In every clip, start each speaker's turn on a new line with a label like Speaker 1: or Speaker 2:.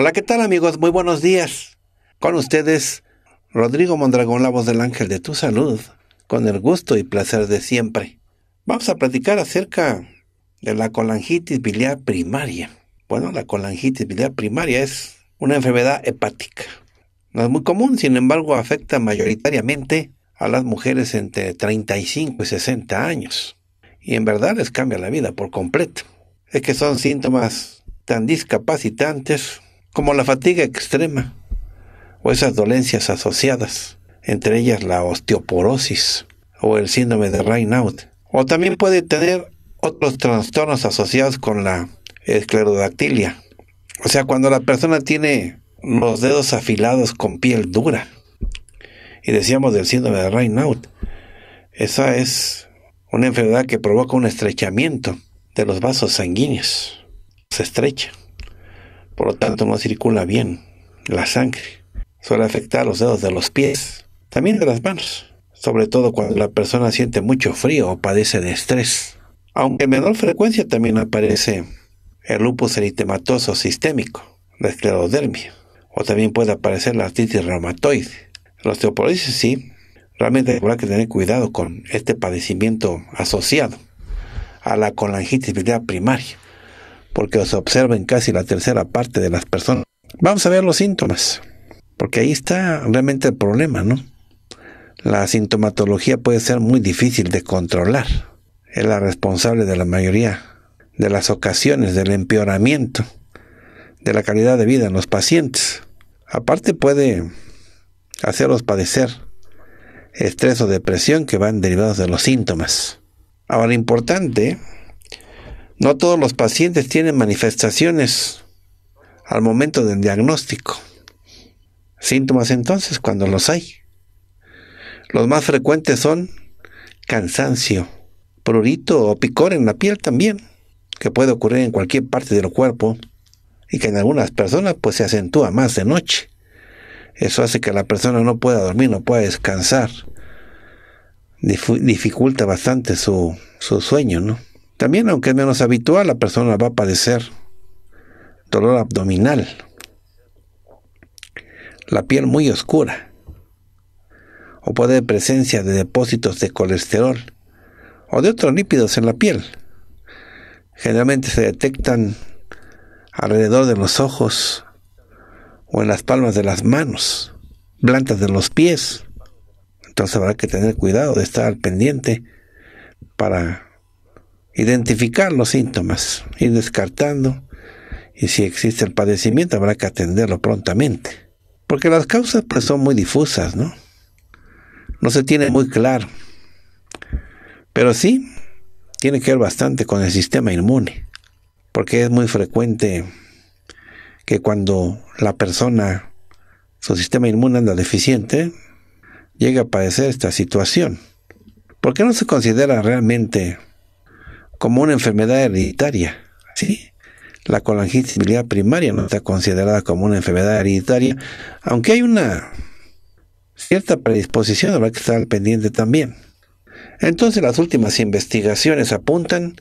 Speaker 1: Hola, ¿qué tal amigos? Muy buenos días. Con ustedes, Rodrigo Mondragón, la voz del ángel de tu salud, con el gusto y placer de siempre. Vamos a platicar acerca de la colangitis biliar primaria. Bueno, la colangitis biliar primaria es una enfermedad hepática. No es muy común, sin embargo, afecta mayoritariamente a las mujeres entre 35 y 60 años. Y en verdad les cambia la vida por completo. Es que son síntomas tan discapacitantes como la fatiga extrema o esas dolencias asociadas, entre ellas la osteoporosis o el síndrome de Raynaud. O también puede tener otros trastornos asociados con la esclerodactilia. O sea, cuando la persona tiene los dedos afilados con piel dura. Y decíamos del síndrome de Raynaud. Esa es una enfermedad que provoca un estrechamiento de los vasos sanguíneos. Se estrecha. Por lo tanto, no circula bien la sangre. Suele afectar los dedos de los pies, también de las manos, sobre todo cuando la persona siente mucho frío o padece de estrés. Aunque en menor frecuencia también aparece el lupus eritematoso sistémico, la esclerodermia, o también puede aparecer la artritis reumatoide. La osteoporosis sí, realmente habrá que tener cuidado con este padecimiento asociado a la colangitis primaria porque os observa en casi la tercera parte de las personas. Vamos a ver los síntomas, porque ahí está realmente el problema, ¿no? La sintomatología puede ser muy difícil de controlar. Es la responsable de la mayoría de las ocasiones del empeoramiento de la calidad de vida en los pacientes. Aparte puede hacerlos padecer estrés o depresión que van derivados de los síntomas. Ahora, importante no todos los pacientes tienen manifestaciones al momento del diagnóstico. Síntomas entonces cuando los hay. Los más frecuentes son cansancio, prurito o picor en la piel también, que puede ocurrir en cualquier parte del cuerpo y que en algunas personas pues se acentúa más de noche. Eso hace que la persona no pueda dormir, no pueda descansar. dificulta bastante su sueño, ¿no? También, aunque es menos habitual, la persona va a padecer dolor abdominal, la piel muy oscura, o puede haber presencia de depósitos de colesterol o de otros lípidos en la piel. Generalmente se detectan alrededor de los ojos o en las palmas de las manos, plantas de los pies. Entonces habrá que tener cuidado de estar al pendiente para identificar los síntomas, ir descartando y si existe el padecimiento habrá que atenderlo prontamente. Porque las causas pues son muy difusas, ¿no? No se tiene muy claro. Pero sí, tiene que ver bastante con el sistema inmune. Porque es muy frecuente que cuando la persona, su sistema inmune anda deficiente, llegue a padecer esta situación. Porque no se considera realmente como una enfermedad hereditaria. ¿sí? La colangitis primaria no está considerada como una enfermedad hereditaria, aunque hay una cierta predisposición, habrá que está al pendiente también. Entonces las últimas investigaciones apuntan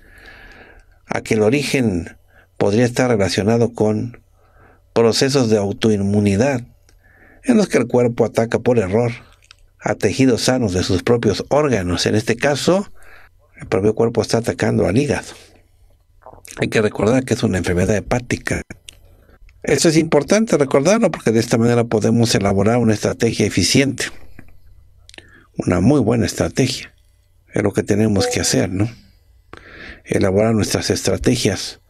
Speaker 1: a que el origen podría estar relacionado con procesos de autoinmunidad en los que el cuerpo ataca por error a tejidos sanos de sus propios órganos, en este caso el propio cuerpo está atacando al hígado. Hay que recordar que es una enfermedad hepática. Eso es importante recordarlo porque de esta manera podemos elaborar una estrategia eficiente. Una muy buena estrategia. Es lo que tenemos que hacer, ¿no? Elaborar nuestras estrategias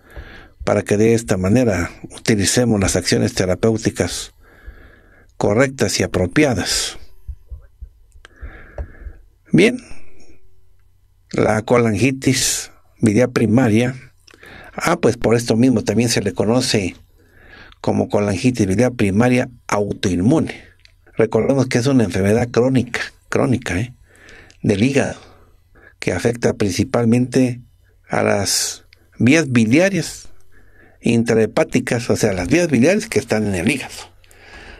Speaker 1: para que de esta manera utilicemos las acciones terapéuticas correctas y apropiadas. Bien, la colangitis ...biliar primaria. Ah, pues por esto mismo también se le conoce como colangitis biliar primaria autoinmune. Recordemos que es una enfermedad crónica, crónica, ¿eh? del hígado, que afecta principalmente a las vías biliares intrahepáticas, o sea, las vías biliares que están en el hígado.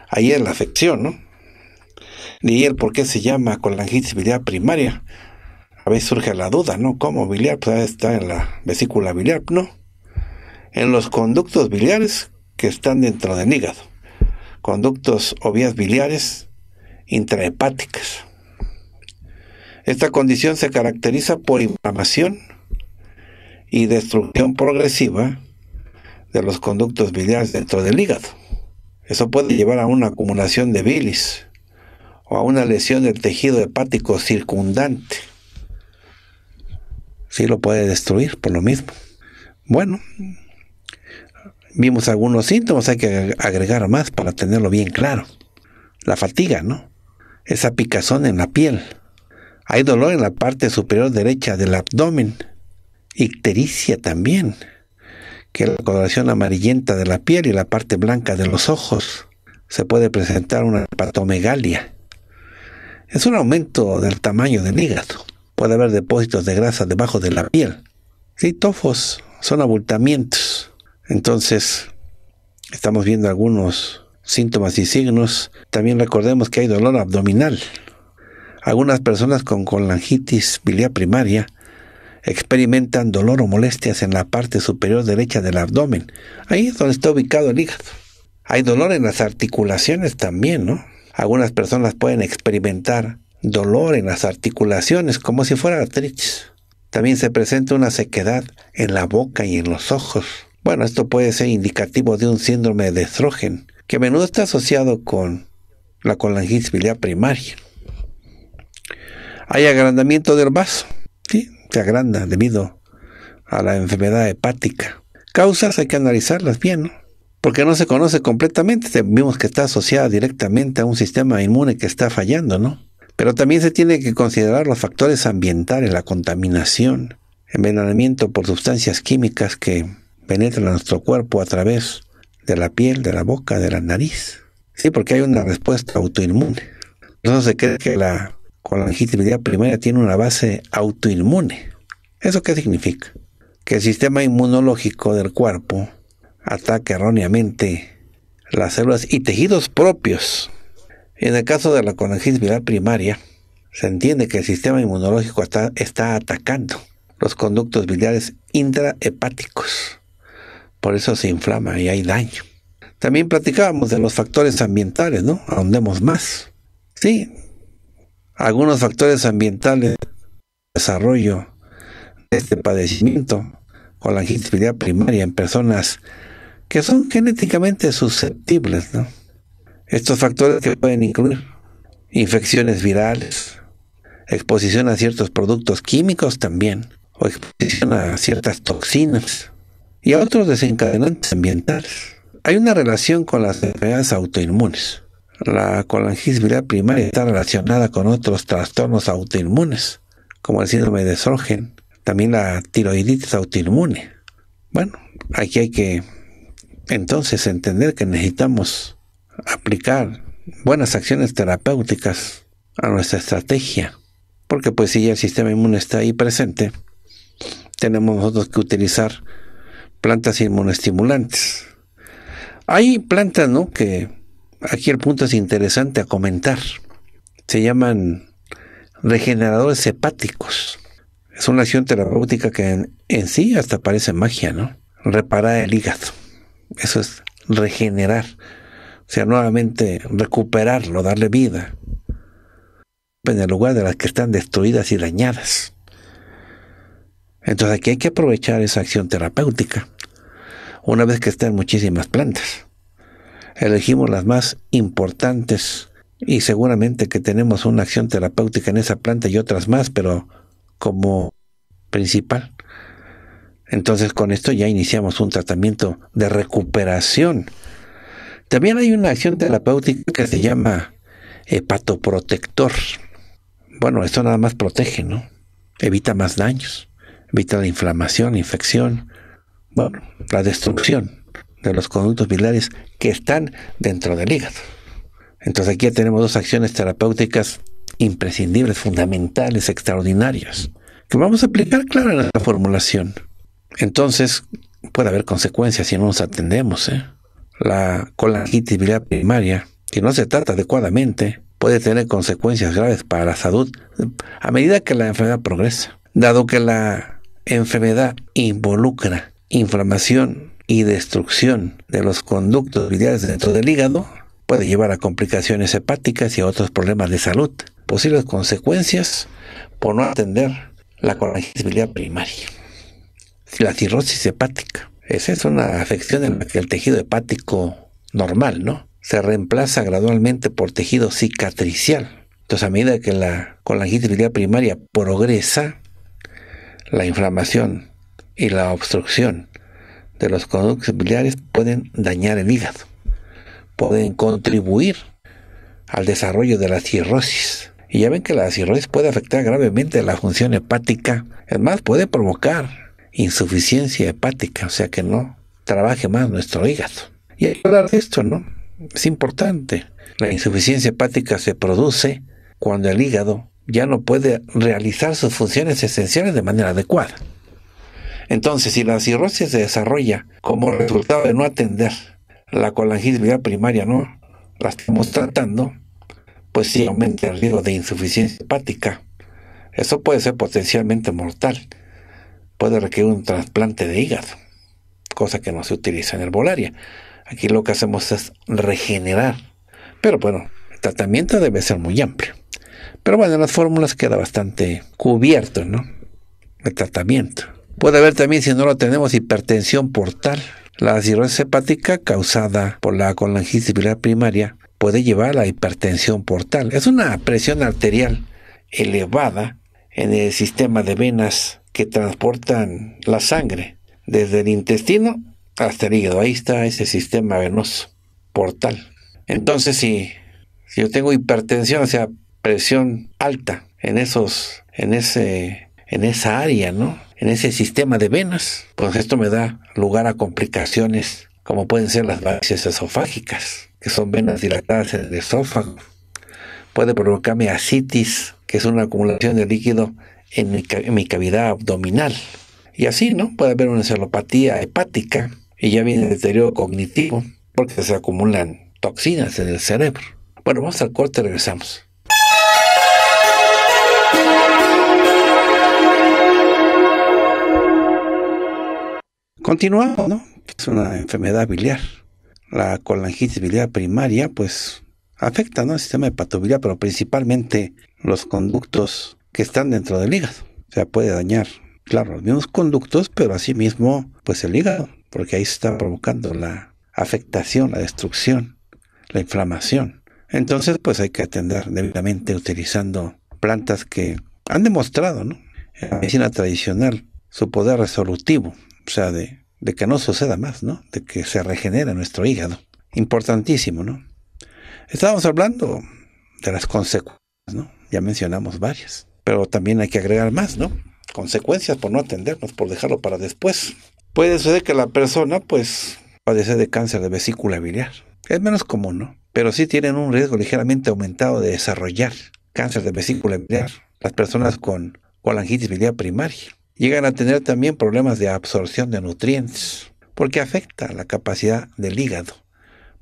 Speaker 1: Ahí es la afección, ¿no? ...y el por qué se llama colangitis biliar primaria, a veces surge la duda, ¿no? ¿Cómo biliar? Pues está en la vesícula biliar, ¿no? En los conductos biliares que están dentro del hígado. Conductos o vías biliares intrahepáticas. Esta condición se caracteriza por inflamación y destrucción progresiva de los conductos biliares dentro del hígado. Eso puede llevar a una acumulación de bilis o a una lesión del tejido hepático circundante sí lo puede destruir por lo mismo. Bueno, vimos algunos síntomas, hay que agregar más para tenerlo bien claro. La fatiga, ¿no? Esa picazón en la piel. Hay dolor en la parte superior derecha del abdomen. Ictericia también, que es la coloración amarillenta de la piel y la parte blanca de los ojos. Se puede presentar una patomegalia. Es un aumento del tamaño del hígado. Puede haber depósitos de grasa debajo de la piel. Sí, tofos son abultamientos. Entonces, estamos viendo algunos síntomas y signos. También recordemos que hay dolor abdominal. Algunas personas con colangitis biliar primaria experimentan dolor o molestias en la parte superior derecha del abdomen. Ahí es donde está ubicado el hígado. Hay dolor en las articulaciones también, ¿no? Algunas personas pueden experimentar dolor en las articulaciones como si fuera artritis. También se presenta una sequedad en la boca y en los ojos. Bueno, esto puede ser indicativo de un síndrome de estrógeno, que a menudo está asociado con la colangitis biliar primaria. Hay agrandamiento del vaso, ¿sí? se agranda debido a la enfermedad hepática. Causas hay que analizarlas bien, ¿no? porque no se conoce completamente. Vimos que está asociada directamente a un sistema inmune que está fallando, ¿no? Pero también se tiene que considerar los factores ambientales, la contaminación, envenenamiento por sustancias químicas que penetran a nuestro cuerpo a través de la piel, de la boca, de la nariz. Sí, porque hay una respuesta autoinmune. Entonces se cree que la colangitis primaria tiene una base autoinmune. ¿Eso qué significa? Que el sistema inmunológico del cuerpo ataca erróneamente las células y tejidos propios en el caso de la colangitis viral primaria, se entiende que el sistema inmunológico está, atacando los conductos biliares intrahepáticos. Por eso se inflama y hay daño. También platicábamos de los factores ambientales, ¿no? Ahondemos más. Sí, algunos factores ambientales desarrollo de este padecimiento, con la primaria en personas que son genéticamente susceptibles, ¿no? Estos factores que pueden incluir infecciones virales, exposición a ciertos productos químicos también, o exposición a ciertas toxinas y a otros desencadenantes ambientales. Hay una relación con las enfermedades autoinmunes. La colangitis viral primaria está relacionada con otros trastornos autoinmunes, como el síndrome de Sorgen, también la tiroiditis autoinmune. Bueno, aquí hay que entonces entender que necesitamos aplicar buenas acciones terapéuticas a nuestra estrategia. Porque pues si ya el sistema inmune está ahí presente, tenemos nosotros que utilizar plantas inmunestimulantes. Hay plantas, ¿no? Que aquí el punto es interesante a comentar. Se llaman regeneradores hepáticos. Es una acción terapéutica que en, sí hasta parece magia, ¿no? Reparar el hígado. Eso es regenerar sea, nuevamente recuperarlo, darle vida en el lugar de las que están destruidas y dañadas. Entonces aquí hay que aprovechar esa acción terapéutica. Una vez que están muchísimas plantas, elegimos las más importantes y seguramente que tenemos una acción terapéutica en esa planta y otras más, pero como principal. Entonces con esto ya iniciamos un tratamiento de recuperación también hay una acción terapéutica que se llama hepatoprotector. Bueno, esto nada más protege, ¿no? Evita más daños, evita la inflamación, la infección, bueno, la destrucción de los conductos biliares que están dentro del hígado. Entonces aquí ya tenemos dos acciones terapéuticas imprescindibles, fundamentales, extraordinarias, que vamos a aplicar, claro, en la formulación. Entonces puede haber consecuencias si no nos atendemos, ¿eh? la colangitis primaria, si no se trata adecuadamente, puede tener consecuencias graves para la salud a medida que la enfermedad progresa. Dado que la enfermedad involucra inflamación y destrucción de los conductos biliares dentro del hígado, puede llevar a complicaciones hepáticas y a otros problemas de salud. Posibles consecuencias por no atender la colangitis primaria. La cirrosis hepática. Esa es una afección en la que el tejido hepático normal, ¿no? Se reemplaza gradualmente por tejido cicatricial. Entonces, a medida que la colangitis biliar primaria progresa, la inflamación y la obstrucción de los conductos biliares pueden dañar el hígado, pueden contribuir al desarrollo de la cirrosis. Y ya ven que la cirrosis puede afectar gravemente la función hepática, es más, puede provocar insuficiencia hepática, o sea que no trabaje más nuestro hígado. Y hay que hablar de esto, ¿no? Es importante. La insuficiencia hepática se produce cuando el hígado ya no puede realizar sus funciones esenciales de manera adecuada. Entonces, si la cirrosis se desarrolla como resultado de no atender la colangibilidad primaria, ¿no? La estamos tratando, pues sí aumenta el riesgo de insuficiencia hepática. Eso puede ser potencialmente mortal puede requerir un trasplante de hígado, cosa que no se utiliza en el herbolaria. Aquí lo que hacemos es regenerar. Pero bueno, el tratamiento debe ser muy amplio. Pero bueno, en las fórmulas queda bastante cubierto, ¿no? El tratamiento. Puede haber también, si no lo tenemos, hipertensión portal. La cirrosis hepática causada por la colangitis biliar primaria puede llevar a la hipertensión portal. Es una presión arterial elevada en el sistema de venas que transportan la sangre desde el intestino hasta el hígado. Ahí está ese sistema venoso, portal. Entonces, si, si yo tengo hipertensión, o sea, presión alta en esos, en ese, en esa área, ¿no? En ese sistema de venas, pues esto me da lugar a complicaciones como pueden ser las varices esofágicas, que son venas dilatadas en el esófago. Puede provocarme asitis, que es una acumulación de líquido en mi, cavidad abdominal. Y así, ¿no? Puede haber una celopatía hepática y ya viene el deterioro cognitivo porque se acumulan toxinas en el cerebro. Bueno, vamos al corte, regresamos. Continuamos, ¿no? Es una enfermedad biliar. La colangitis biliar primaria, pues, afecta, ¿no? El sistema hepatobiliar, pero principalmente los conductos que están dentro del hígado. O sea, puede dañar, claro, los mismos conductos, pero asimismo, pues el hígado, porque ahí se está provocando la afectación, la destrucción, la inflamación. Entonces, pues hay que atender debidamente utilizando plantas que han demostrado, ¿no? En la medicina tradicional, su poder resolutivo, o sea, de, de que no suceda más, ¿no? De que se regenera nuestro hígado. Importantísimo, ¿no? Estábamos hablando de las consecuencias, ¿no? Ya mencionamos varias. Pero también hay que agregar más, ¿no? Consecuencias por no atendernos, por dejarlo para después. Puede suceder que la persona, pues, padece de cáncer de vesícula biliar. Es menos común, ¿no? Pero sí tienen un riesgo ligeramente aumentado de desarrollar cáncer de vesícula biliar. Las personas con colangitis biliar primaria llegan a tener también problemas de absorción de nutrientes, porque afecta la capacidad del hígado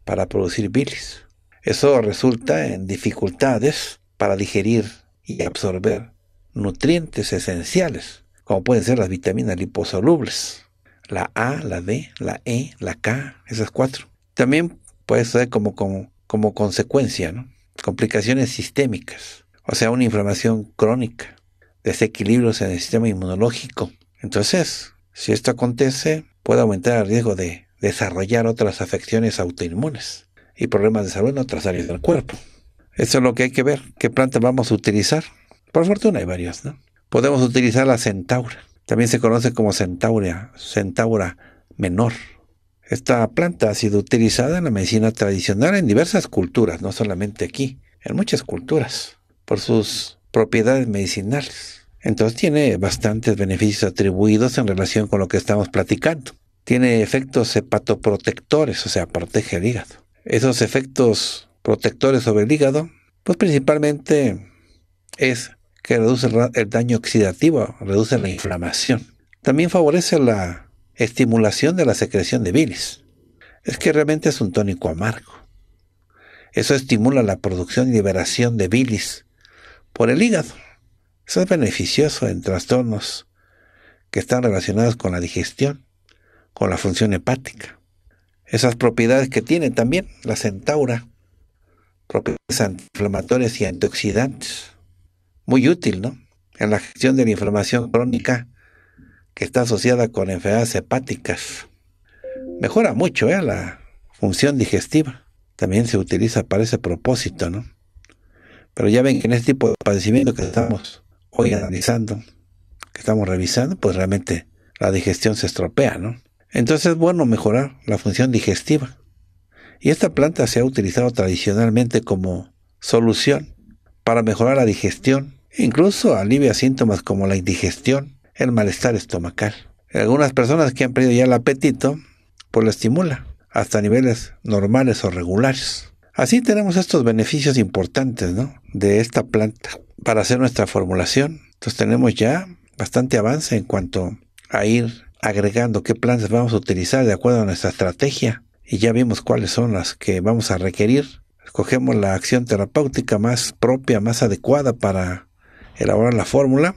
Speaker 1: para producir bilis. Eso resulta en dificultades para digerir y absorber nutrientes esenciales, como pueden ser las vitaminas liposolubles, la A, la D, la E, la K, esas cuatro. También puede ser como, como, consecuencia, ¿no? complicaciones sistémicas, o sea, una inflamación crónica, desequilibrios en el sistema inmunológico. Entonces, si esto acontece, puede aumentar el riesgo de desarrollar otras afecciones autoinmunes y problemas de salud en otras áreas del cuerpo. Eso es lo que hay que ver, qué planta vamos a utilizar. Por fortuna hay varias, ¿no? Podemos utilizar la centaura. También se conoce como centaurea, centaura menor. Esta planta ha sido utilizada en la medicina tradicional en diversas culturas, no solamente aquí, en muchas culturas, por sus propiedades medicinales. Entonces tiene bastantes beneficios atribuidos en relación con lo que estamos platicando. Tiene efectos hepatoprotectores, o sea, protege el hígado. Esos efectos protectores sobre el hígado, pues principalmente es que reduce el daño oxidativo, reduce la inflamación. También favorece la estimulación de la secreción de bilis. Es que realmente es un tónico amargo. Eso estimula la producción y liberación de bilis por el hígado. Eso es beneficioso en trastornos que están relacionados con la digestión, con la función hepática. Esas propiedades que tiene también la centaura, propiedades antiinflamatorias y antioxidantes muy útil, ¿no? En la gestión de la inflamación crónica que está asociada con enfermedades hepáticas. Mejora mucho ¿eh? la función digestiva. También se utiliza para ese propósito, ¿no? Pero ya ven que en este tipo de padecimiento que estamos hoy analizando, que estamos revisando, pues realmente la digestión se estropea, ¿no? Entonces es bueno mejorar la función digestiva. Y esta planta se ha utilizado tradicionalmente como solución para mejorar la digestión Incluso alivia síntomas como la indigestión, el malestar estomacal. Algunas personas que han perdido ya el apetito, pues lo estimula, hasta niveles normales o regulares. Así tenemos estos beneficios importantes de esta planta para hacer nuestra formulación. Entonces pues tenemos ya bastante avance en cuanto a ir agregando qué plantas vamos a utilizar de acuerdo a nuestra estrategia. Y ya vimos cuáles son las que vamos a requerir. Escogemos la acción terapéutica más propia, más adecuada para elaborar la fórmula.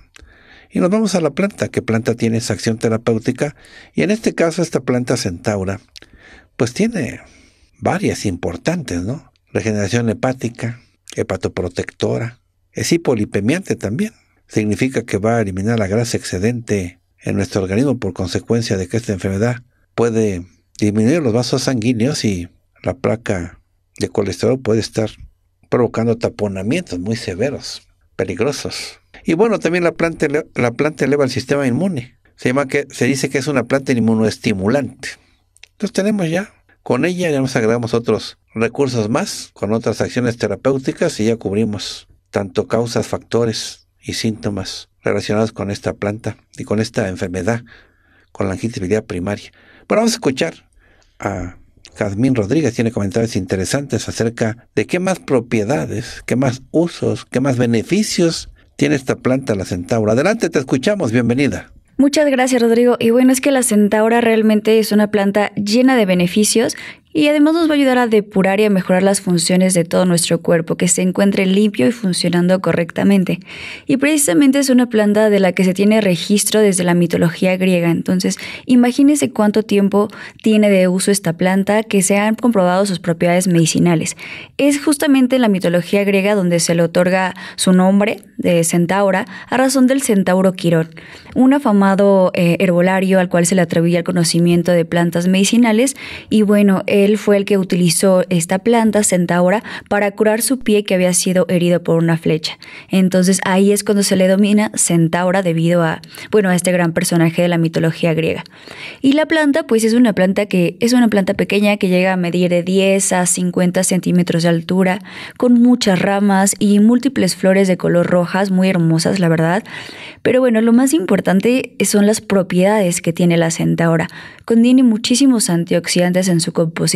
Speaker 1: Y nos vamos a la planta. ¿Qué planta tiene esa acción terapéutica? Y en este caso, esta planta centaura, pues tiene varias importantes, ¿no? Regeneración hepática, hepatoprotectora, es hipolipemiante también. Significa que va a eliminar la grasa excedente en nuestro organismo por consecuencia de que esta enfermedad puede disminuir los vasos sanguíneos y la placa de colesterol puede estar provocando taponamientos muy severos peligrosos. Y bueno, también la planta, la planta eleva el sistema inmune. Se, llama que, se dice que es una planta inmunoestimulante. Entonces tenemos ya, con ella ya nos agregamos otros recursos más, con otras acciones terapéuticas y ya cubrimos tanto causas, factores y síntomas relacionados con esta planta y con esta enfermedad, con la angitis primaria. Bueno, vamos a escuchar a Jazmín Rodríguez tiene comentarios interesantes acerca de qué más propiedades, qué más usos, qué más beneficios tiene esta planta, la centaura. Adelante, te escuchamos, bienvenida.
Speaker 2: Muchas gracias Rodrigo. Y bueno, es que la centaura realmente es una planta llena de beneficios y además nos va a ayudar a depurar y a mejorar las funciones de todo nuestro cuerpo, que se encuentre limpio y funcionando correctamente. Y precisamente es una planta de la que se tiene registro desde la mitología griega. Entonces, imagínense cuánto tiempo tiene de uso esta planta, que se han comprobado sus propiedades medicinales. Es justamente en la mitología griega donde se le otorga su nombre de centaura a razón del centauro Quirón, un afamado eh, herbolario al cual se le atribuye el conocimiento de plantas medicinales. Y bueno, él fue el que utilizó esta planta centaura para curar su pie que había sido herido por una flecha. Entonces ahí es cuando se le domina centaura debido a, bueno, a este gran personaje de la mitología griega. Y la planta, pues es una planta que es una planta pequeña que llega a medir de 10 a 50 centímetros de altura, con muchas ramas y múltiples flores de color rojas, muy hermosas, la verdad. Pero bueno, lo más importante son las propiedades que tiene la centaura. Contiene muchísimos antioxidantes en su composición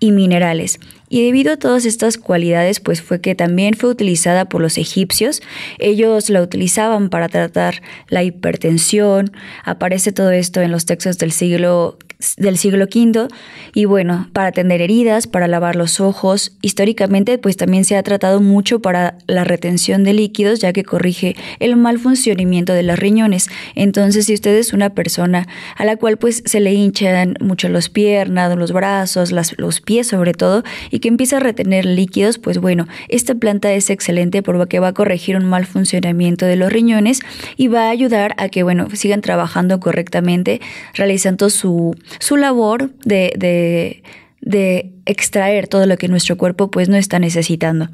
Speaker 2: y minerales. Y debido a todas estas cualidades, pues fue que también fue utilizada por los egipcios. Ellos la utilizaban para tratar la hipertensión. Aparece todo esto en los textos del siglo del siglo V y bueno, para atender heridas, para lavar los ojos. Históricamente pues también se ha tratado mucho para la retención de líquidos ya que corrige el mal funcionamiento de los riñones. Entonces si usted es una persona a la cual pues se le hinchan mucho los piernas, los brazos, los pies sobre todo y que empieza a retener líquidos, pues bueno, esta planta es excelente porque va a corregir un mal funcionamiento de los riñones y va a ayudar a que bueno, sigan trabajando correctamente realizando su su labor de, extraer todo lo que nuestro cuerpo pues no está necesitando.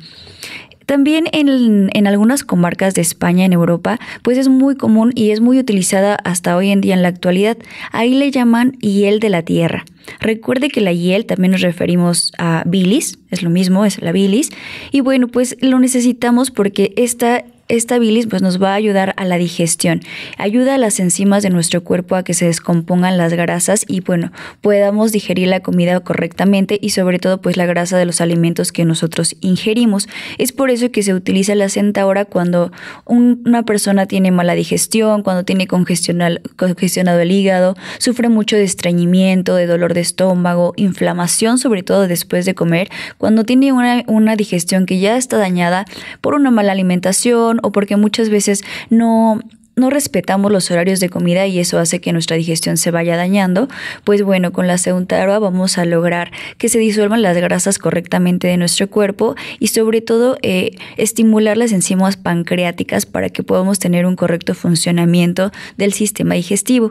Speaker 2: También en, en, algunas comarcas de España, en Europa, pues es muy común y es muy utilizada hasta hoy en día en la actualidad. Ahí le llaman hiel de la tierra. Recuerde que la hiel también nos referimos a bilis, es lo mismo, es la bilis. Y bueno, pues lo necesitamos porque esta esta bilis pues, nos va a ayudar a la digestión, ayuda a las enzimas de nuestro cuerpo a que se descompongan las grasas y bueno, podamos digerir la comida correctamente y sobre todo pues la grasa de los alimentos que nosotros ingerimos. Es por eso que se utiliza la centaura cuando una persona tiene mala digestión, cuando tiene congestionado el hígado, sufre mucho de estreñimiento, de dolor de estómago, inflamación sobre todo después de comer, cuando tiene una digestión que ya está dañada por una mala alimentación, o porque muchas veces no no respetamos los horarios de comida y eso hace que nuestra digestión se vaya dañando, pues bueno, con la Seuntaroa vamos a lograr que se disuelvan las grasas correctamente de nuestro cuerpo y sobre todo eh, estimular las enzimas pancreáticas para que podamos tener un correcto funcionamiento del sistema digestivo.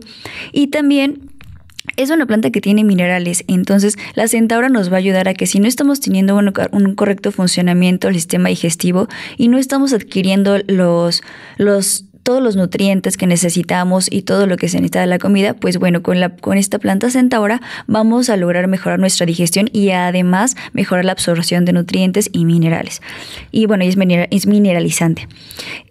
Speaker 2: Y también es una planta que tiene minerales, entonces la centaura nos va a ayudar a que si no estamos teniendo un, correcto funcionamiento del sistema digestivo y no estamos adquiriendo los, los todos los nutrientes que necesitamos y todo lo que se necesita de la comida, pues bueno, con, la, con esta planta centaura vamos a lograr mejorar nuestra digestión y además mejorar la absorción de nutrientes y minerales. Y bueno, es, es mineralizante.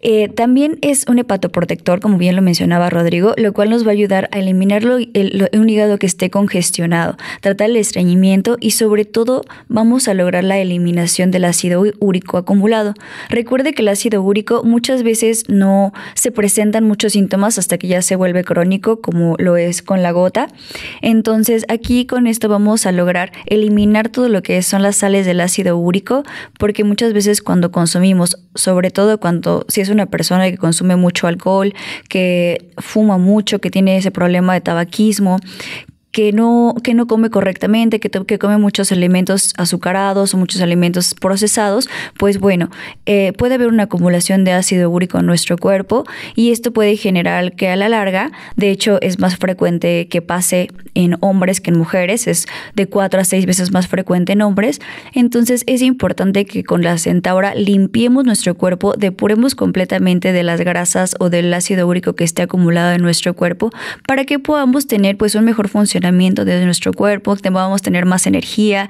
Speaker 2: Eh, también es un hepatoprotector, como bien lo mencionaba Rodrigo, lo cual nos va a ayudar a eliminar un hígado que esté congestionado, tratar el estreñimiento y sobre todo vamos a lograr la eliminación del ácido úrico acumulado. Recuerde que el ácido úrico muchas veces no se se presentan muchos síntomas hasta que ya se vuelve crónico, como lo es con la gota. Entonces aquí con esto vamos a lograr eliminar todo lo que son las sales del ácido úrico, porque muchas veces cuando consumimos, sobre todo cuando si es una persona que consume mucho alcohol, que fuma mucho, que tiene ese problema de tabaquismo, que no, que no come correctamente, que, que come muchos alimentos azucarados o muchos alimentos procesados, pues bueno, eh, puede haber una acumulación de ácido úrico en nuestro cuerpo y esto puede generar que a la larga, de hecho es más frecuente que pase en hombres que en mujeres, es de cuatro a seis veces más frecuente en hombres, entonces es importante que con la centaura limpiemos nuestro cuerpo, depuremos completamente de las grasas o del ácido úrico que esté acumulado en nuestro cuerpo para que podamos tener pues un mejor funcionamiento de nuestro cuerpo, vamos a tener más energía,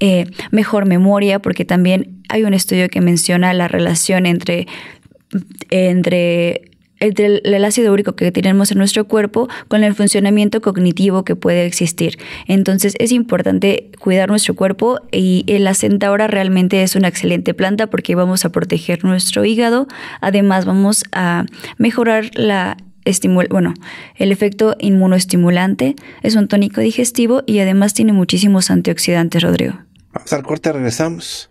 Speaker 2: eh, mejor memoria, porque también hay un estudio que menciona la relación entre, entre el, ácido úrico que tenemos en nuestro cuerpo con el funcionamiento cognitivo que puede existir. Entonces es importante cuidar nuestro cuerpo y la centaura realmente es una excelente planta porque vamos a proteger nuestro hígado, además vamos a mejorar la bueno, el efecto inmunoestimulante, es un tónico digestivo y además tiene muchísimos antioxidantes, Rodrigo.
Speaker 1: Vamos al corte, regresamos.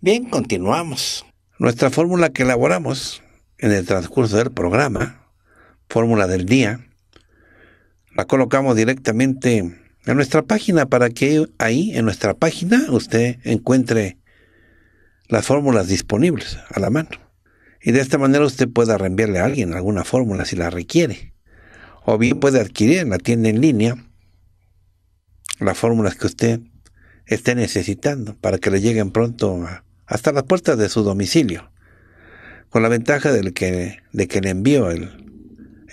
Speaker 1: Bien, continuamos. Nuestra fórmula que elaboramos en el transcurso del programa, fórmula del día, la colocamos directamente a nuestra página para que ahí en nuestra página usted encuentre las fórmulas disponibles a la mano. Y de esta manera usted pueda reenviarle a alguien alguna fórmula si la requiere. O bien puede adquirir en la tienda en línea las fórmulas que usted esté necesitando para que le lleguen pronto hasta las puertas de su domicilio. Con la ventaja de que, de que el envío, el,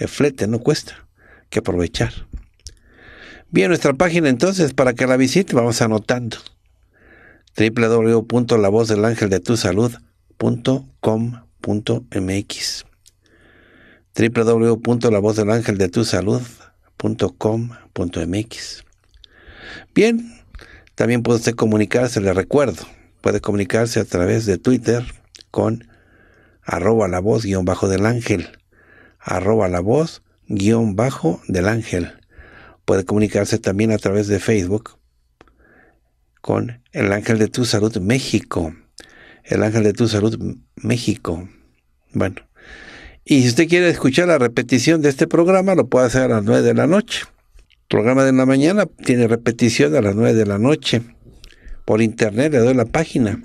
Speaker 1: flete no cuesta. que aprovechar. Bien, nuestra página entonces para que la visite, vamos anotando www.lavozdelangeldetusalud.com.mx www.lavozdelangeldetusalud.com.mx Bien, también puede usted comunicarse, le recuerdo, puede comunicarse a través de Twitter con arroba la voz guión bajo del ángel, arroba la voz guión bajo del ángel. Puede comunicarse también a través de Facebook con el Ángel de Tu Salud México. El Ángel de Tu Salud México. Bueno. Y si usted quiere escuchar la repetición de este programa, lo puede hacer a las 9 de la noche. programa de la mañana tiene repetición a las 9 de la noche. Por internet le doy la página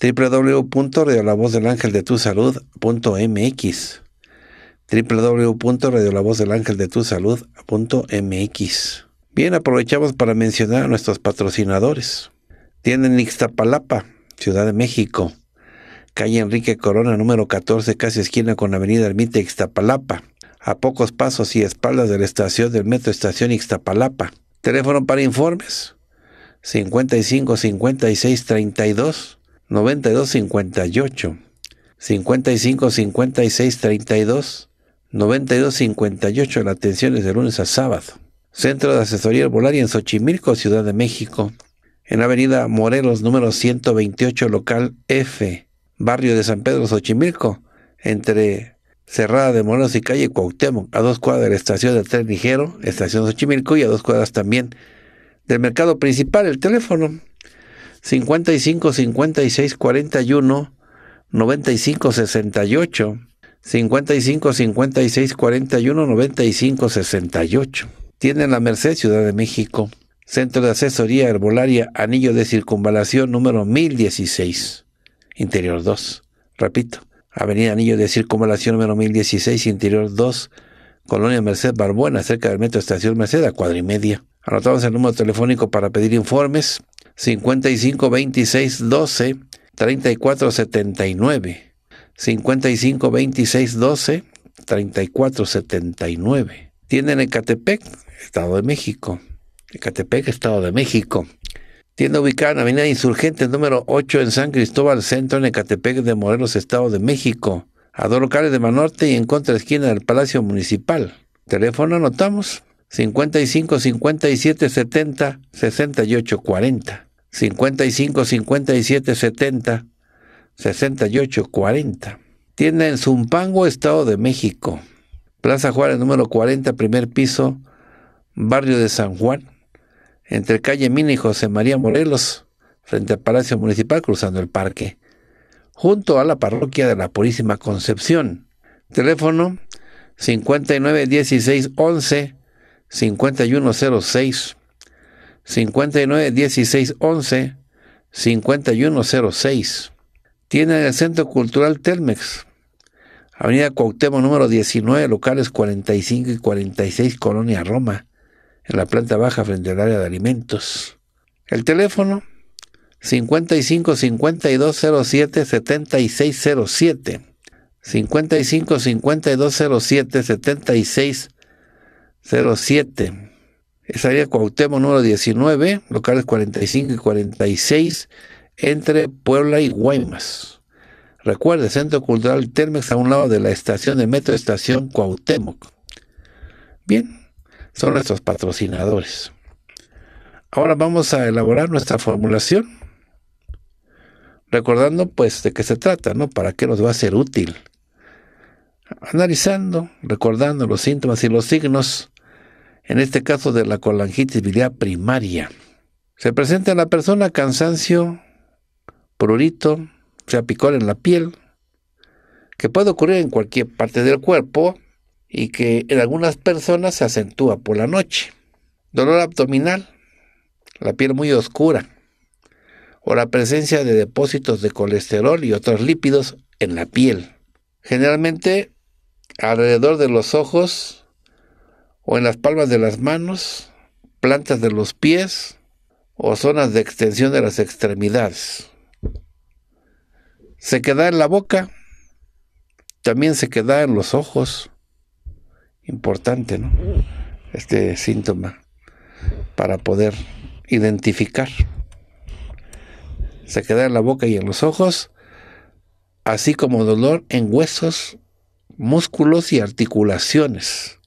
Speaker 1: www.radiolavozdelaangeldetusalud.mx salud.mx Bien, aprovechamos para mencionar a nuestros patrocinadores. Tienen Ixtapalapa, Ciudad de México, calle Enrique Corona, número 14, casi esquina con Avenida Ermita Ixtapalapa, a pocos pasos y espaldas de la estación del Metro Estación Ixtapalapa. Teléfono para informes 55 56 32 92 58 55 56 32 9258 la atención es de lunes a sábado. Centro de Asesoría Volaria en Xochimilco, Ciudad de México. En Avenida Morelos, número 128, local F, barrio de San Pedro, Xochimilco, entre Cerrada de Morelos y calle Cuauhtémoc, a dos cuadras de la estación del tren ligero, estación Xochimilco, y a dos cuadras también del mercado principal. El teléfono 55 56 41 95 68 55 56 41 95 68. Tienen la Merced, Ciudad de México. Centro de Asesoría Herbolaria, Anillo de Circunvalación número 1016, Interior 2. Repito, Avenida Anillo de Circunvalación número 1016, Interior 2, Colonia Merced Barbuena, cerca del Metro Estación Merced, a cuadra y media. Anotamos el número telefónico para pedir informes 55 26 12 34 79. 55 26 12 34 79. en Ecatepec, Estado de México. Ecatepec, Estado de México. Tienda ubicada en Avenida Insurgente número 8 en San Cristóbal Centro, en Ecatepec de Morelos, Estado de México. A dos locales de Manorte y en contra esquina del Palacio Municipal. Teléfono anotamos 55 57 70 68 40. 55 57 70 6840. Tienda en Zumpango, Estado de México. Plaza Juárez número 40, primer piso, barrio de San Juan, entre calle Mina y José María Morelos, frente al Palacio Municipal, cruzando el parque, junto a la parroquia de la Purísima Concepción. Teléfono 591611 5106 591611 5106 tiene el Centro Cultural Telmex, Avenida Cuauhtémoc número 19, locales 45 y 46, Colonia Roma, en la planta baja frente al área de alimentos. El teléfono 55 5207 7607. 55 5207 7607. Es área Cuauhtémoc número 19, locales 45 y 46, entre Puebla y Guaymas. Recuerde, Centro Cultural Telmex a un lado de la estación de Metro Estación Cuauhtémoc. Bien, son nuestros patrocinadores. Ahora vamos a elaborar nuestra formulación. Recordando pues de qué se trata, ¿no? ¿Para qué nos va a ser útil? Analizando, recordando los síntomas y los signos, en este caso de la colangitis biliar primaria. Se presenta en la persona cansancio, prurito, se en la piel, que puede ocurrir en cualquier parte del cuerpo y que en algunas personas se acentúa por la noche. Dolor abdominal, la piel muy oscura, o la presencia de depósitos de colesterol y otros lípidos en la piel. Generalmente alrededor de los ojos o en las palmas de las manos, plantas de los pies o zonas de extensión de las extremidades. Se queda en la boca, también se queda en los ojos. Importante, ¿no? Este síntoma para poder identificar. Se queda en la boca y en los ojos, así como dolor en huesos, músculos y articulaciones.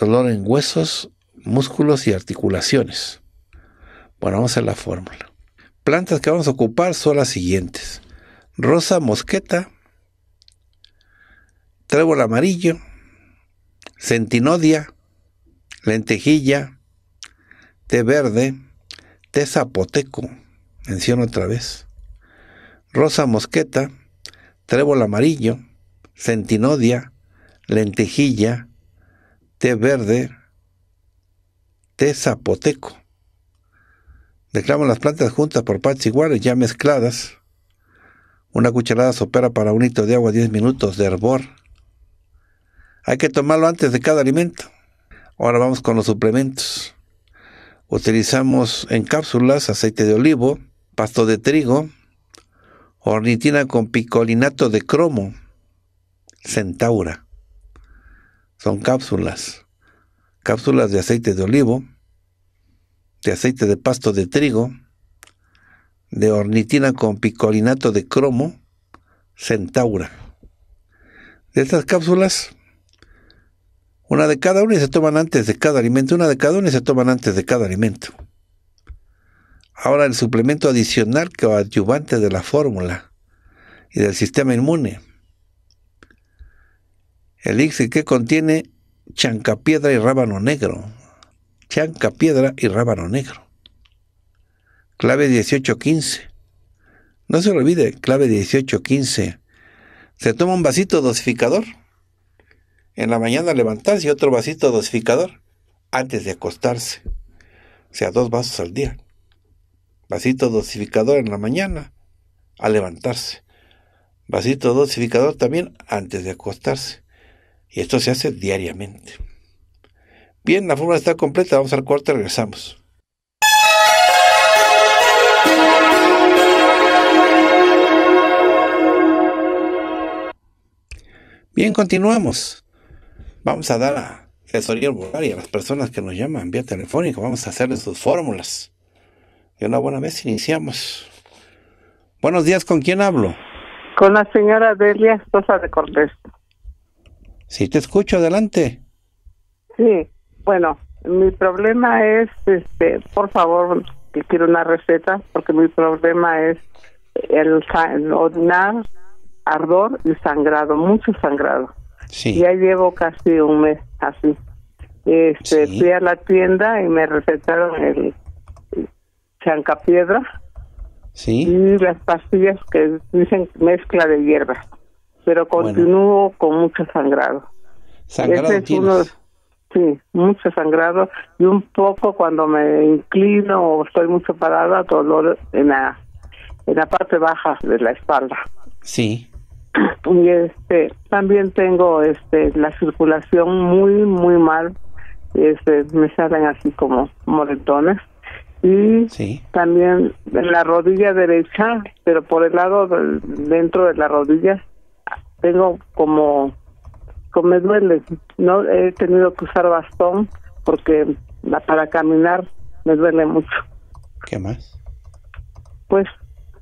Speaker 1: Dolor en huesos, músculos y articulaciones. Bueno, vamos a la fórmula. Plantas que vamos a ocupar son las siguientes. Rosa Mosqueta, Trébol Amarillo, Centinodia, Lentejilla, Té Verde, Té Zapoteco, menciono otra vez, Rosa Mosqueta, Trébol Amarillo, Centinodia, Lentejilla, Té Verde, Té Zapoteco. Declamo las plantas juntas por partes iguales, ya mezcladas una cucharada sopera para un litro de agua 10 minutos de hervor. Hay que tomarlo antes de cada alimento. Ahora vamos con los suplementos. Utilizamos en cápsulas aceite de olivo, pasto de trigo, ornitina con picolinato de cromo, centaura. Son cápsulas. Cápsulas de aceite de olivo, de aceite de pasto de trigo, de ornitina con picolinato de cromo, Centaura. De estas cápsulas, una de cada una y se toman antes de cada alimento, una de cada una y se toman antes de cada alimento. Ahora el suplemento adicional que adyuvante de la fórmula y del sistema inmune. El elixir que contiene chancapiedra y rábano negro. Chancapiedra y rábano negro clave 1815. No se olvide, clave 1815. Se toma un vasito dosificador. En la mañana levantarse y otro vasito dosificador antes de acostarse. O sea, dos vasos al día. Vasito dosificador en la mañana al levantarse. Vasito dosificador también antes de acostarse. Y esto se hace diariamente. Bien, la fórmula está completa. Vamos al cuarto y regresamos. Bien, continuamos. Vamos a dar a asesoría y a las personas que nos llaman vía telefónica. Vamos a hacerles sus fórmulas. Y una buena vez iniciamos. Buenos días, ¿con quién hablo? Con la señora Delia Esposa de Cortés. Sí, te escucho, adelante.
Speaker 3: Sí, bueno, mi problema es, este, por favor, que quiero una receta, porque mi problema es el, ardor y sangrado, mucho sangrado. Sí. Ya llevo casi un mes así. Este, Fui a la tienda y me recetaron el chancapiedra
Speaker 1: sí. y las
Speaker 3: pastillas que dicen mezcla de hierba Pero continúo con mucho sangrado.
Speaker 1: ¿Sangrado este
Speaker 3: sí, mucho sangrado y un poco cuando me inclino o estoy mucho parada, dolor en la, en la parte baja de la espalda. Sí y este también tengo este la circulación muy muy mal este me salen así como moretones y también en la rodilla derecha pero por el lado dentro de la rodilla tengo como como me duele no he tenido que usar bastón porque para caminar me duele mucho qué más pues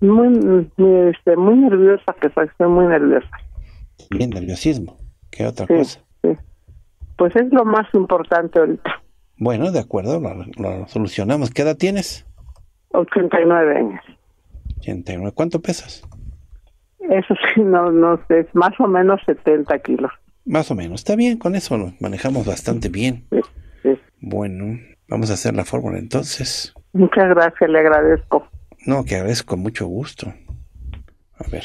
Speaker 3: muy, este, muy nerviosa que estoy muy nerviosa.
Speaker 1: Bien, nerviosismo. ¿Qué otra cosa?
Speaker 3: Pues es lo más importante ahorita.
Speaker 1: Bueno, de acuerdo, lo, solucionamos. ¿Qué edad tienes? 89 años. 89. ¿Cuánto pesas?
Speaker 3: Eso sí, no, no sé, más o menos 70 kilos.
Speaker 1: Más o menos, está bien, con eso lo manejamos bastante bien. Bueno, vamos a hacer la fórmula entonces.
Speaker 3: Muchas gracias, le agradezco.
Speaker 1: No, que agradezco con mucho gusto. A ver,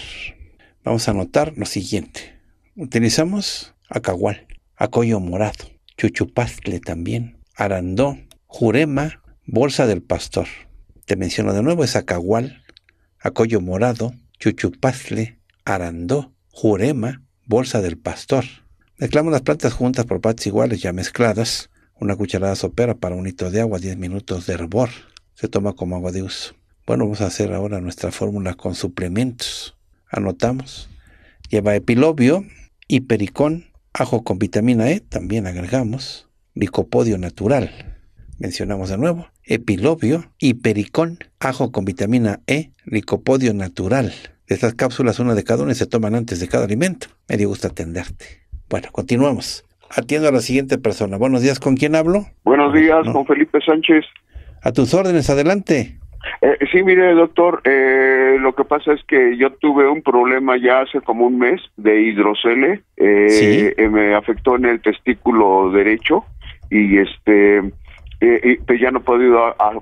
Speaker 1: vamos a anotar lo siguiente. Utilizamos acagual, acollo Morado, chuchupazle también, Arandó, Jurema, Bolsa del Pastor. Te menciono de nuevo, es acagual, acollo Morado, Chuchupazle, Arandó, Jurema, Bolsa del Pastor. Mezclamos las plantas juntas por partes iguales ya mezcladas. Una cucharada sopera para un litro de agua, 10 minutos de hervor. Se toma como agua de uso. Bueno, vamos a hacer ahora nuestra fórmula con suplementos. Anotamos. Lleva epilobio, hipericón, ajo con vitamina E, también agregamos. Licopodio natural, mencionamos de nuevo. Epilobio, hipericón, ajo con vitamina E, licopodio natural. estas cápsulas, una de cada una se toman antes de cada alimento. Me dio gusto atenderte. Bueno, continuamos. Atiendo a la siguiente persona. Buenos días, ¿con quién hablo?
Speaker 4: Buenos días, con Felipe Sánchez.
Speaker 1: A tus órdenes, adelante.
Speaker 4: Eh, sí, mire, doctor, eh, lo que pasa es que yo tuve un problema ya hace como un mes de hidrocele, eh, eh me afectó en el testículo derecho y este pues, ya no he podido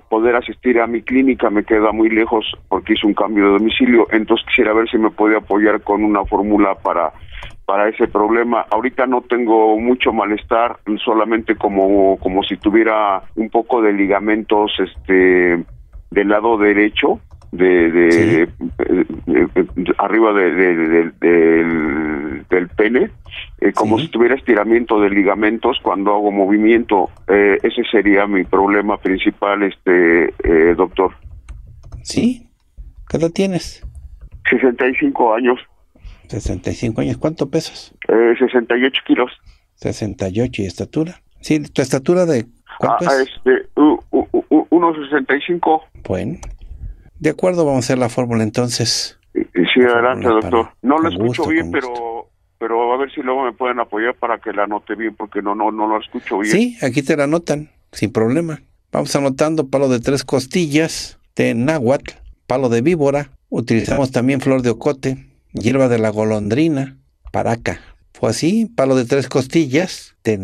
Speaker 4: poder asistir a mi clínica, me queda muy lejos porque hice un cambio de domicilio, entonces quisiera ver si me podía apoyar con una fórmula para para ese problema. Ahorita no tengo mucho malestar, solamente como como si tuviera un poco de ligamentos este del lado derecho de, arriba del, pene eh, como si tuviera estiramiento de ligamentos cuando hago movimiento eh, ese sería mi problema principal este eh,
Speaker 1: doctor sí qué edad tienes 65 años 65 años cuánto pesas 68 kilos 68 y estatura sí tu estatura de
Speaker 4: ¿Cuánto ah, es? Este, 1.65.
Speaker 1: Bueno. De acuerdo, vamos a hacer la fórmula entonces. Sí,
Speaker 4: adelante, doctor. no lo escucho bien, pero pero a ver si luego me pueden apoyar para que la anote bien, porque no no
Speaker 1: no lo escucho bien. Sí, aquí te la anotan, sin problema. Vamos anotando palo de tres costillas, de palo de víbora. Utilizamos también flor de ocote, hierba de la golondrina, paraca. Fue así, palo de tres costillas, de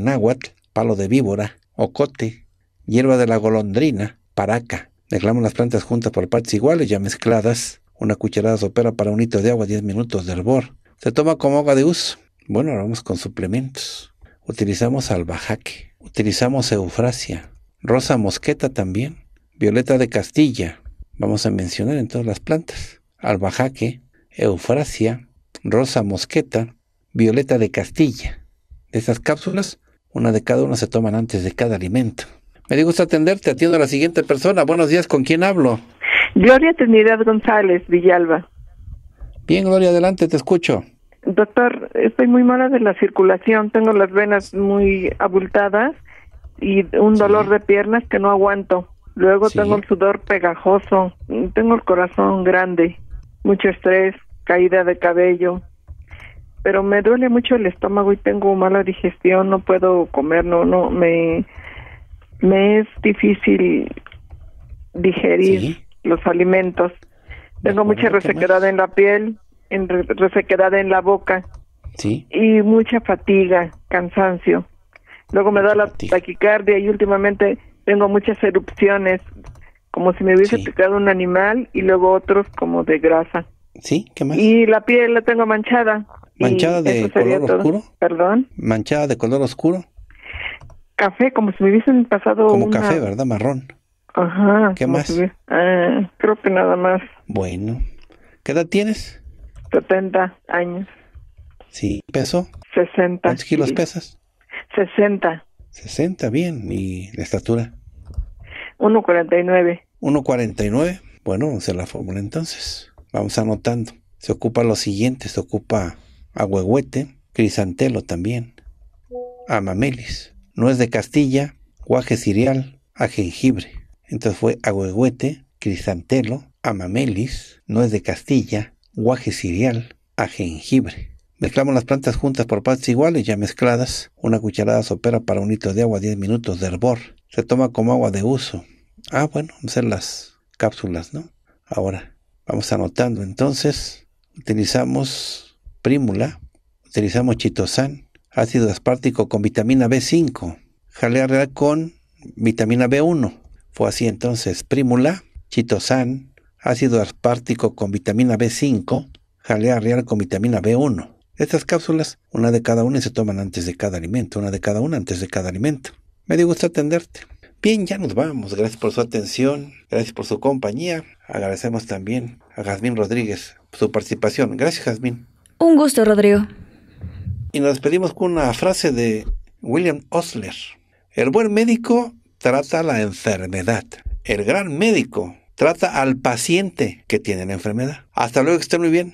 Speaker 1: palo de víbora, ocote, hierba de la golondrina, paraca. Mezclamos las plantas juntas por partes iguales, ya mezcladas. Una cucharada sopera para un litro de agua, 10 minutos de hervor. Se toma como agua de uso. Bueno, ahora vamos con suplementos. Utilizamos albajaque, utilizamos eufrasia, rosa mosqueta también, violeta de castilla. Vamos a mencionar en todas las plantas. Albajaque, eufrasia, rosa mosqueta, violeta de castilla. De estas cápsulas una de cada una se toman antes de cada alimento. Me dio atenderte, atiendo a la siguiente persona. Buenos días, ¿con quién hablo? Gloria Trinidad González, Villalba. Bien, Gloria, adelante, te escucho.
Speaker 5: Doctor, estoy muy mala de la circulación, tengo las venas muy abultadas y un dolor de piernas que no aguanto. Luego tengo el sudor pegajoso, tengo el corazón grande, mucho estrés, caída de cabello, pero me duele mucho el estómago y tengo mala digestión, no puedo comer, no, no, me, me es difícil digerir los alimentos. Tengo mucha resequedad en la piel, en resequedad en la boca. Sí. Y mucha fatiga, cansancio. Luego me da la taquicardia y últimamente tengo muchas erupciones, como si me hubiese picado un animal y luego otros como de grasa. Sí, ¿qué más? Y la piel la tengo manchada ¿Manchada de color oscuro? ¿Perdón?
Speaker 1: ¿Manchada de color oscuro?
Speaker 5: Café, como si me hubiesen pasado Como café,
Speaker 1: ¿verdad? Marrón.
Speaker 5: Ajá. ¿Qué más? Eh, creo que nada más. Bueno. ¿Qué edad tienes? 70 años.
Speaker 1: Sí. ¿Peso? 60. ¿Cuántos kilos pesas?
Speaker 5: 60.
Speaker 1: 60, bien. ¿Y la estatura?
Speaker 5: 1,49.
Speaker 1: 1,49. Bueno, se la fórmula entonces. Vamos anotando. Se ocupa lo siguiente, se ocupa agüehuete, crisantelo también, amamelis, nuez de castilla, guaje cereal, a jengibre. Entonces fue agüehuete, crisantelo, amamelis, nuez de castilla, guaje cereal, a jengibre. Mezclamos las plantas juntas por partes iguales, ya mezcladas. Una cucharada sopera para un litro de agua, 10 minutos de hervor. Se toma como agua de uso. Ah, bueno, vamos a hacer las cápsulas, ¿no? Ahora, vamos anotando. Entonces, utilizamos prímula, utilizamos chitosan, ácido aspartico con vitamina B5, jalea real con vitamina B1. Fue así entonces, prímula, chitosan, ácido aspartico con vitamina B5, jalea real con vitamina B1. Estas cápsulas, una de cada una, se toman antes de cada alimento, una de cada una antes de cada alimento. Me dio gusto atenderte. Bien, ya nos vamos. Gracias por su atención, gracias por su compañía. Agradecemos también a Jazmín Rodríguez su participación. Gracias, Jazmín.
Speaker 2: Un gusto, Rodrigo.
Speaker 1: Y nos despedimos con una frase de William Osler. El buen médico trata la enfermedad. El gran médico trata al paciente que tiene la enfermedad. Hasta luego, que estén muy bien.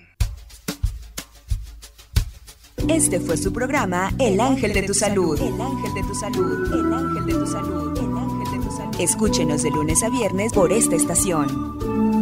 Speaker 2: Este fue su programa El Ángel de tu Salud. El Ángel de tu Salud. El Salud. El Ángel de tu Salud. Escúchenos de lunes a viernes por esta estación.